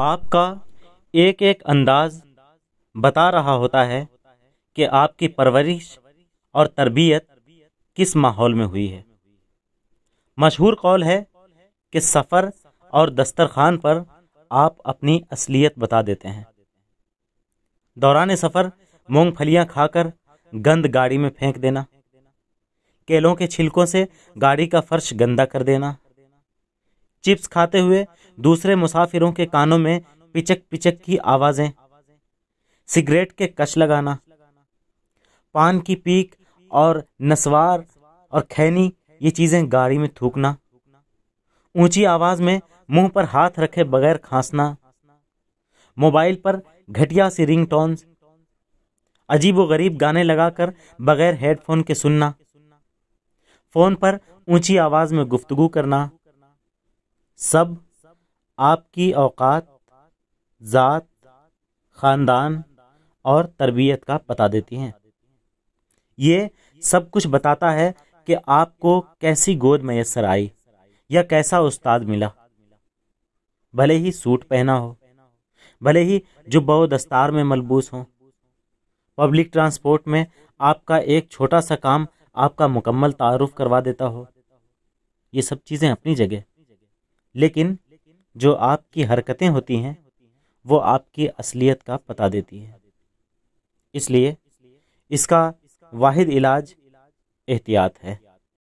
आपका एक एक अंदाज बता रहा होता है कि आपकी परवरिश और तरबियत किस माहौल में हुई है मशहूर कौल है कि सफ़र और दस्तरखान पर आप अपनी असलियत बता देते हैं दौरान सफ़र मूँगफलियाँ खाकर गंद गाड़ी में फेंक देना केलों के छिलकों से गाड़ी का फर्श गंदा कर देना चिप्स खाते हुए दूसरे मुसाफिरों के कानों में पिचक पिचक की आवाज़ें सिगरेट के कश लगाना पान की पीक और नसवार और खैनी ये चीज़ें गाड़ी में थूकना ऊंची आवाज़ में मुंह पर हाथ रखे बगैर खांसना मोबाइल पर घटिया सी रिंग टोन्स अजीब व गरीब गाने लगाकर बगैर हेडफोन के सुनना फ़ोन पर ऊंची आवाज़ में गुफ्तगु करना सब आपकी औकात ज़ात ख़ानदान और तरबियत का पता देती हैं ये सब कुछ बताता है कि आपको कैसी गोद मैसर आई या कैसा उस्ताद मिला भले ही सूट पहना हो भले ही जुब्बा दस्तार में मलबूस हो पब्लिक ट्रांसपोर्ट में आपका एक छोटा सा काम आपका मुकम्मल तारुफ करवा देता हो ये सब चीज़ें अपनी जगह लेकिन जो आपकी हरकतें होती हैं वो आपकी असलियत का पता देती है इसलिए इसका वाहिद इलाज एहतियात है